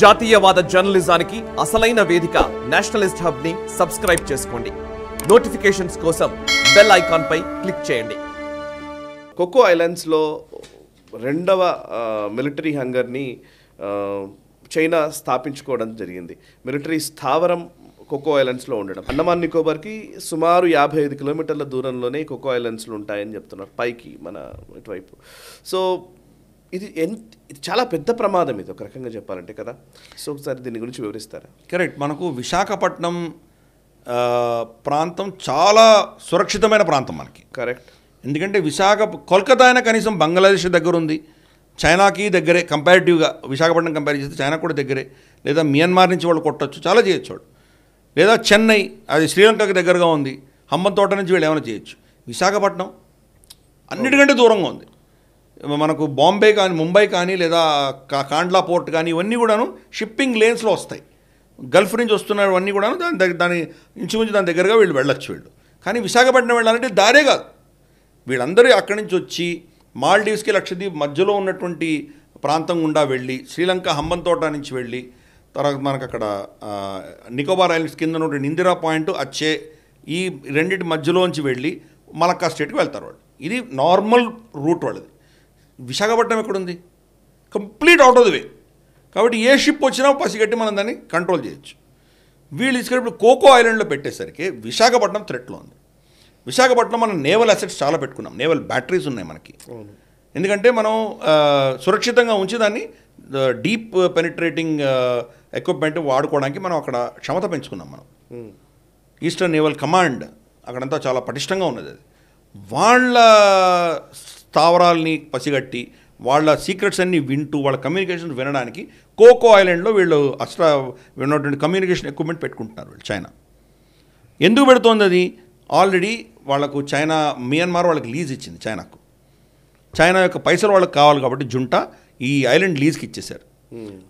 జాతీయవాద జర్నలిజానికి అసలైన వేదిక నేషనలిస్ట్ హబ్ ని సబ్స్క్రైబ్ చేసుకోండి నోటిఫికేషన్స్ కోసం బెల్ ఐకాన్ పై క్లిక్ చేయండి కోకో ఐలాండ్స్ లో రెండవ మిలిటరీ ని చైనా స్థాపించుకోవడం జరిగింది మిలిటరీ స్థావరం కోకో ఐలాండ్స్లో ఉండడం అండమాన్ నికోబార్కి సుమారు యాభై ఐదు కిలోమీటర్ల దూరంలోనే కోకో ఐలాండ్స్లు ఉంటాయని చెప్తున్నారు పైకి మన ఇటువైపు సో ఇది ఎంత ఇది చాలా పెద్ద ప్రమాదం ఇది ఒక రకంగా చెప్పాలంటే కదా సో ఒకసారి దీని గురించి వివరిస్తారా కరెక్ట్ మనకు విశాఖపట్నం ప్రాంతం చాలా సురక్షితమైన ప్రాంతం మనకి కరెక్ట్ ఎందుకంటే విశాఖ కోల్కతా అయినా కనీసం బంగ్లాదేశ్ దగ్గర ఉంది చైనాకి దగ్గరే కంపారిటివ్గా విశాఖపట్నం కంపేర్ చేస్తే చైనా కూడా దగ్గరే లేదా మియన్మార్ నుంచి వాళ్ళు కొట్టచ్చు చాలా చేయొచ్చు వాళ్ళు లేదా చెన్నై అది శ్రీలంకకి దగ్గరగా ఉంది హమ్మంతోట నుంచి వీళ్ళు ఏమైనా చేయొచ్చు విశాఖపట్నం అన్నిటికంటే దూరంగా ఉంది మనకు బాంబే కానీ ముంబై కానీ లేదా కా కాండ్లా పోర్ట్ కానీ ఇవన్నీ కూడాను షిప్పింగ్ లేన్స్లో వస్తాయి గల్ఫ్ నుంచి వస్తున్నవన్నీ కూడాను దాని దగ్గర దాని ఇంచుమించు దాని దగ్గరగా వీళ్ళు వెళ్ళొచ్చు వీళ్ళు కానీ విశాఖపట్నం వెళ్ళాలంటే దారే కాదు వీళ్ళందరూ అక్కడి నుంచి వచ్చి మాల్డీవ్స్కి లక్షద్వీప్ మధ్యలో ఉన్నటువంటి ప్రాంతం గుండా వెళ్ళి శ్రీలంక హంబంతోట నుంచి వెళ్ళి తర్వాత మనకు అక్కడ నికోబార్ ఐలండ్స్ కింద ఉన్నటువంటి ఇందిరా పాయింట్ అచ్చే ఈ రెండింటి మధ్యలోంచి వెళ్ళి మలక్కా స్టేట్కి వెళ్తారు వాళ్ళు ఇది నార్మల్ రూట్ వాళ్ళది విశాఖపట్నం ఎక్కడుంది complete out of the way కాబట్టి ఏ షిప్ వచ్చినా పసిగట్టి మనం దాన్ని కంట్రోల్ చేయొచ్చు వీళ్ళు తీసుకెళ్ళి కోకో ఐలాండ్లో పెట్టేసరికి విశాఖపట్నం థ్రెట్లో ఉంది విశాఖపట్నం మనం నేవల్ అసెట్స్ చాలా పెట్టుకున్నాం నేవల్ బ్యాటరీస్ ఉన్నాయి మనకి ఎందుకంటే మనం సురక్షితంగా ఉంచి దాన్ని డీప్ పెనిట్రేటింగ్ ఎక్విప్మెంట్ వాడుకోవడానికి మనం అక్కడ క్షమత పెంచుకున్నాం మనం ఈస్టర్న్ నేవల్ కమాండ్ అక్కడంతా చాలా పటిష్టంగా ఉన్నది అది వాళ్ళ స్థావరాలని పసిగట్టి వాళ్ళ సీక్రెట్స్ అన్నీ వింటూ వాళ్ళ కమ్యూనికేషన్ వినడానికి కోకో ఐలాండ్లో వీళ్ళు అస్ట్రా ఉన్నటువంటి కమ్యూనికేషన్ ఎక్విప్మెంట్ పెట్టుకుంటున్నారు వీళ్ళు చైనా ఎందుకు పెడుతోంది అది ఆల్రెడీ వాళ్ళకు చైనా మియన్మార్ వాళ్ళకి లీజ్ ఇచ్చింది చైనాకు చైనా యొక్క పైసలు వాళ్ళకి కావాలి కాబట్టి జుంట ఈ ఐలాండ్ లీజ్కి ఇచ్చేశారు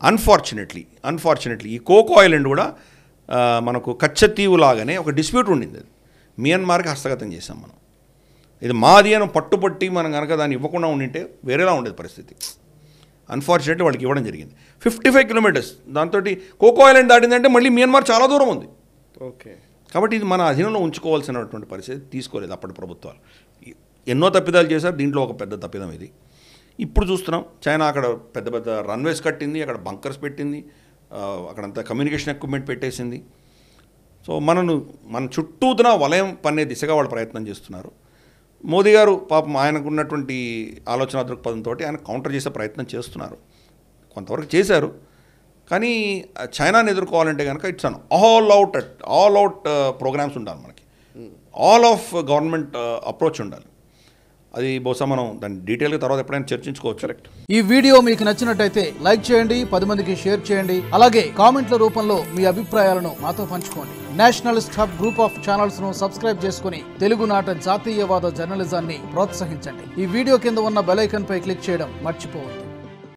అన్ఫార్చునేట్లీ అన్ఫార్చునేట్లీ ఈ కోకో ఐలాండ్ కూడా మనకు కచ్చతీవులాగానే ఒక డిస్ప్యూట్ ఉండింది అది మియన్మార్కి హస్తగతం చేసాం మనం ఇది మాది అని పట్టుపట్టి మనం కనుక దాన్ని ఇవ్వకుండా ఉండింటే వేరేలా ఉండేది పరిస్థితి అన్ఫార్చునేట్లీ వాళ్ళకి ఇవ్వడం జరిగింది ఫిఫ్టీ ఫైవ్ కిలోమీటర్స్ దాంతో కోకో ఐలాండ్ దాటిందంటే మళ్ళీ మియన్మార్ చాలా దూరం ఉంది ఓకే కాబట్టి ఇది మన అధీనంలో ఉంచుకోవాల్సినటువంటి పరిస్థితి తీసుకోలేదు అప్పటి ప్రభుత్వాలు ఎన్నో తప్పిదాలు చేశారు దీంట్లో ఒక పెద్ద తప్పిదం ఇది ఇప్పుడు చూస్తున్నాం చైనా అక్కడ పెద్ద పెద్ద రన్వేస్ కట్టింది అక్కడ బంకర్స్ పెట్టింది అక్కడంతా కమ్యూనికేషన్ ఎక్విప్మెంట్ పెట్టేసింది సో మనను మన చుట్టూతున వలయం పన్నే దిశగా వాళ్ళు ప్రయత్నం చేస్తున్నారు మోదీ గారు పాపం ఆయనకున్నటువంటి ఆలోచన దృక్పథంతో ఆయన కౌంటర్ చేసే ప్రయత్నం చేస్తున్నారు కొంతవరకు చేశారు కానీ చైనాను ఎదుర్కోవాలంటే కనుక it's an all out all out programmes ఉండాలి మనకి ఆల్ ఆఫ్ గవర్నమెంట్ అప్రోచ్ ఉండాలి అది బహుశా మనం దాని డీటెయిల్గా తర్వాత ఎప్పుడైనా చర్చించుకోవచ్చు కరెక్ట్ ఈ వీడియో మీకు నచ్చినట్టయితే లైక్ చేయండి పది మందికి షేర్ చేయండి అలాగే కామెంట్ల రూపంలో మీ అభిప్రాయాలను మాతో పంచుకోండి nationalist hub group of channels ను సబ్స్క్రైబ్ చేసుకుని తెలుగునాట జాతీయవాద జర్నలిజాన్ని ప్రోత్సహించండి ఈ వీడియో కింద ఉన్న బెలైకన్ పై క్లిక్ చేయడం మర్చిపోవద్దు